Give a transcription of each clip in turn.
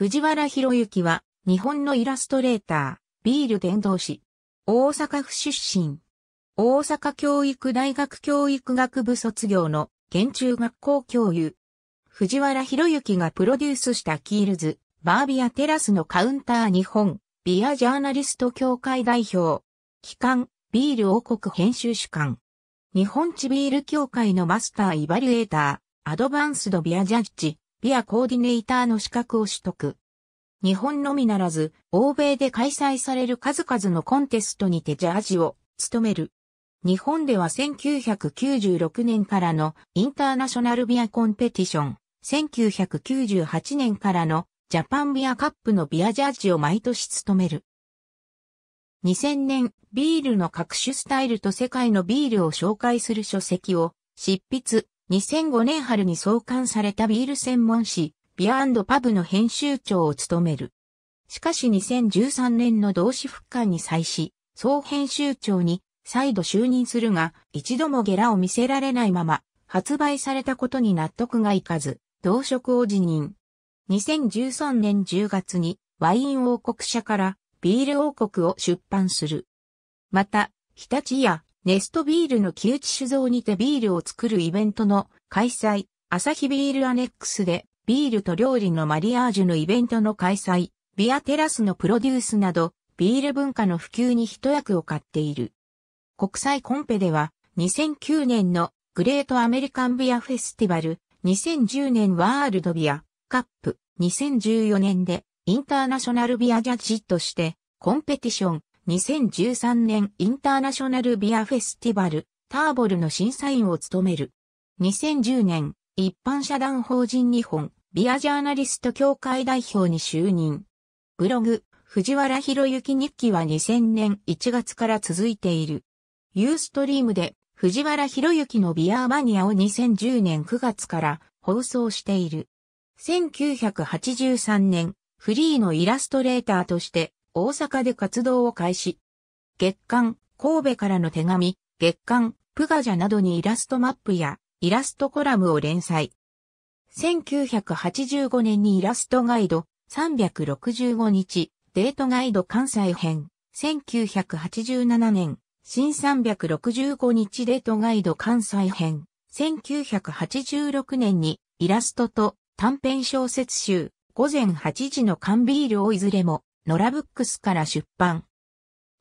藤原博之は、日本のイラストレーター、ビール伝道師。大阪府出身。大阪教育大学教育学部卒業の、現中学校教諭。藤原博之がプロデュースしたキールズ、バービアテラスのカウンター日本、ビアジャーナリスト協会代表。機関、ビール王国編集主管。日本地ビール協会のマスターイバリュエーター、アドバンスドビアジャッジ、ビアコーディネーターの資格を取得。日本のみならず、欧米で開催される数々のコンテストにてジャージを務める。日本では1996年からのインターナショナルビアコンペティション、1998年からのジャパンビアカップのビアジャージを毎年務める。2000年、ビールの各種スタイルと世界のビールを紹介する書籍を執筆、2005年春に創刊されたビール専門誌、ビアパブの編集長を務める。しかし2013年の同志復刊に際し、総編集長に再度就任するが、一度もゲラを見せられないまま、発売されたことに納得がいかず、同職を辞任。2013年10月にワイン王国社からビール王国を出版する。また、日立やネストビールの木内酒造にてビールを作るイベントの開催、朝日ビールアネックスでビールと料理のマリアージュのイベントの開催、ビアテラスのプロデュースなど、ビール文化の普及に一役を買っている。国際コンペでは、2009年のグレートアメリカンビアフェスティバル、2010年ワールドビアカップ、2014年でインターナショナルビアジャッジとしてコンペティション、2013年インターナショナルビアフェスティバル、ターボルの審査員を務める。2010年、一般社団法人日本、ビアジャーナリスト協会代表に就任。ブログ、藤原博之日記は2000年1月から続いている。ユーストリームで藤原博之のビアーマニアを2010年9月から放送している。1983年、フリーのイラストレーターとして大阪で活動を開始。月刊、神戸からの手紙、月刊、プガジャなどにイラストマップやイラストコラムを連載。1985年にイラストガイド365日デートガイド関西編。1987年新365日デートガイド関西編。1986年にイラストと短編小説集午前8時の缶ビールをいずれもノラブックスから出版。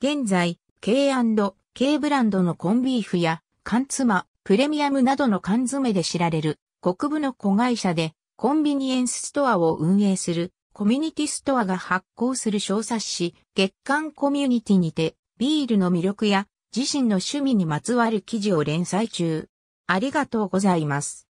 現在、K&K ブランドのコンビーフや缶妻、プレミアムなどの缶詰で知られる国部の子会社でコンビニエンスストアを運営するコミュニティストアが発行する小冊子月刊コミュニティにてビールの魅力や自身の趣味にまつわる記事を連載中。ありがとうございます。